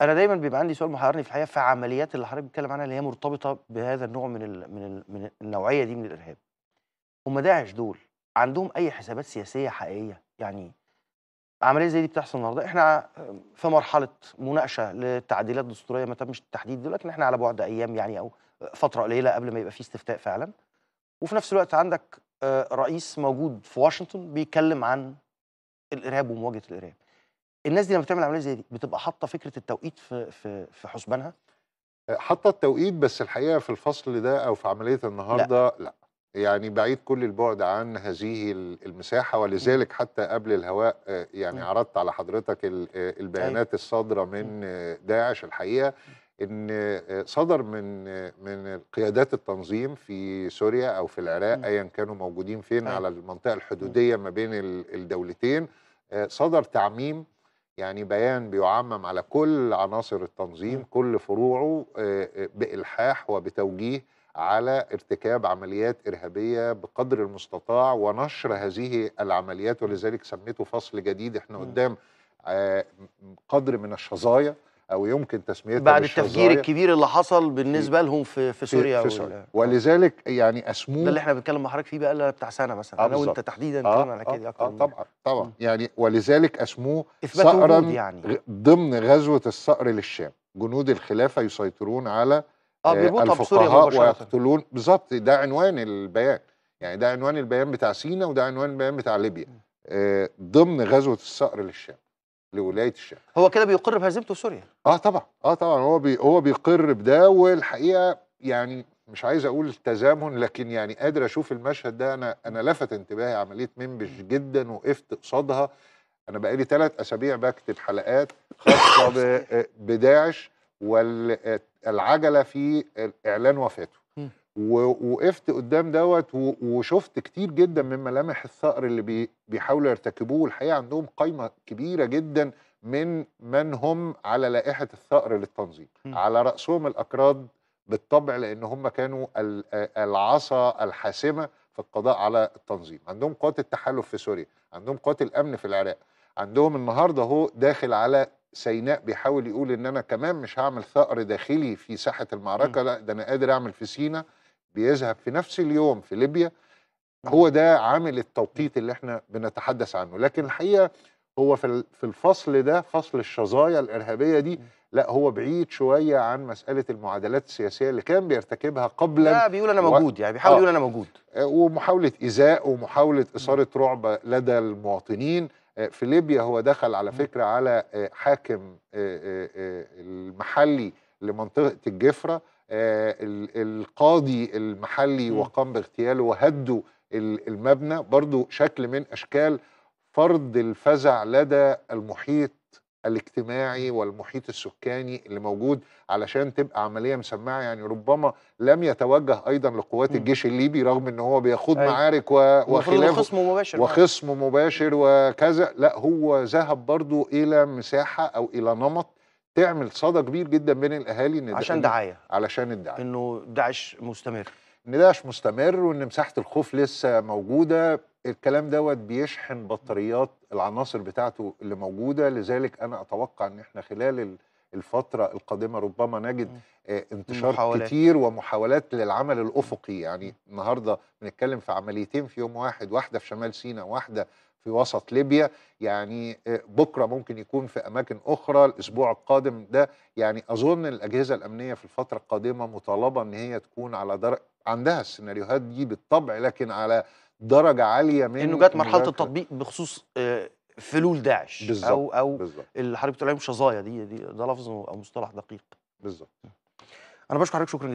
انا دايما بيبقى عندي سؤال محيرني في الحقيقه في عمليات اللي حضرتك بتتكلم عنها اللي هي مرتبطه بهذا النوع من الـ من الـ من النوعيه دي من الارهاب هم داعش دول عندهم اي حسابات سياسيه حقيقيه يعني عمليه زي دي بتحصل النهارده احنا في مرحله مناقشه لتعديلات دستوريه ما تمش التحديد لكن احنا على بعد ايام يعني او فتره قليله قبل ما يبقى في استفتاء فعلا وفي نفس الوقت عندك آه، رئيس موجود في واشنطن بيتكلم عن الارهاب ومواجهه الارهاب الناس دي لما بتعمل عمليه زي دي بتبقى حاطه فكره التوقيت في في في حسبانها أه، حاطه التوقيت بس الحقيقه في الفصل ده او في عمليه النهارده لا, لا. يعني بعيد كل البعد عن هذه المساحه ولذلك حتى قبل الهواء أه، يعني عرضت على حضرتك أه، أيوه. البيانات الصادره من داعش الحقيقه ان صدر من من قيادات التنظيم في سوريا او في العراق ايا كانوا موجودين فين أيوه. على المنطقه الحدوديه ما بين الدولتين صدر تعميم يعني بيان بيعمم على كل عناصر التنظيم كل فروعه آه، آه، بإلحاح وبتوجيه على ارتكاب عمليات إرهابية بقدر المستطاع ونشر هذه العمليات ولذلك سميته فصل جديد احنا قدام آه، قدر من الشظايا او يمكن تسميتها بعد التفجير الكبير اللي حصل بالنسبه لهم في في سوريا في سوريا آه. ولذلك يعني اسموه ده اللي احنا بنتكلم مع حضرتك فيه بقى لنا بتاع سنه مثلا آه انا وانت تحديدا آه آه على كده اكتر آه طبعا طبعا م. يعني ولذلك اسموه ثأرا يعني. ضمن غزوه الثأر للشام جنود الخلافه يسيطرون على آه, آه، الفقهاء ويقتلون بالظبط ده عنوان البيان يعني ده عنوان البيان بتاع سينا وده عنوان البيان بتاع ليبيا آه، ضمن غزوه الثأر للشام لولايه الشام هو كده بيقر بهزيمته سوريا اه طبعا اه طبعا هو بي هو بيقر بده والحقيقه يعني مش عايز اقول تزامن لكن يعني قادر اشوف المشهد ده انا انا لفت انتباهي عمليه منبش جدا وقفت قصادها انا بقالي ثلاث اسابيع بكتب حلقات خاصه آه، بداعش والعجله في اعلان وفاته ووقفت قدام دوت وشفت كتير جدا من ملامح الثأر اللي بي بيحاولوا يرتكبوه والحقيقة عندهم قايمة كبيرة جدا من من هم على لائحة الثأر للتنظيم م. على رأسهم الأكراد بالطبع لأن هم كانوا العصا الحاسمة في القضاء على التنظيم عندهم قوات التحالف في سوريا عندهم قوات الأمن في العراق عندهم النهاردة هو داخل على سيناء بيحاول يقول ان انا كمان مش هعمل ثأر داخلي في ساحه المعركه لا ده انا قادر اعمل في سينا بيذهب في نفس اليوم في ليبيا هو ده عامل التوقيت اللي احنا بنتحدث عنه لكن الحقيقه هو في الفصل ده فصل الشظايا الارهابيه دي لا هو بعيد شويه عن مساله المعادلات السياسيه اللي كان بيرتكبها قبل لا بيقول انا موجود و... يعني بيحاول آه. يقول انا موجود آه، ومحاوله ايذاء ومحاوله اثاره رعب لدى المواطنين آه، في ليبيا هو دخل على فكره على آه، حاكم المحلي لمنطقه الجفره آه، القاضي المحلي وقام باغتياله وهدوا المبنى برضو شكل من أشكال فرض الفزع لدى المحيط الاجتماعي والمحيط السكاني اللي موجود علشان تبقى عمليه مسمعه يعني ربما لم يتوجه ايضا لقوات الجيش الليبي رغم ان هو بيخوض أيوة. معارك وخلاف وخصم مباشر وخصم مباشر وكذا لا هو ذهب برضو الى مساحه او الى نمط تعمل صدى كبير جدا بين الاهالي ان عشان دعايه علشان الدعايه انه داعش مستمر ان داعش مستمر وان مساحه الخوف لسه موجوده الكلام دوت بيشحن بطاريات العناصر بتاعته اللي موجوده لذلك انا اتوقع ان احنا خلال الفترة القادمة ربما نجد آه، انتشار محاولات. كتير ومحاولات للعمل الأفقي يعني النهاردة بنتكلم في عمليتين في يوم واحد واحدة في شمال سيناء واحدة في وسط ليبيا يعني آه، بكرة ممكن يكون في أماكن أخرى الأسبوع القادم ده يعني أظن الأجهزة الأمنية في الفترة القادمة مطالبة أن هي تكون على درجة عندها السيناريوهات دي بالطبع لكن على درجة عالية من إنه جات مرحلة التطبيق بخصوص آه، فلول داعش بالزبط. او او اللي حضرتك بتقول عليهم شظايا دي, دي ده لفظ او مصطلح دقيق بالظبط انا بشكر حضرتك شكرا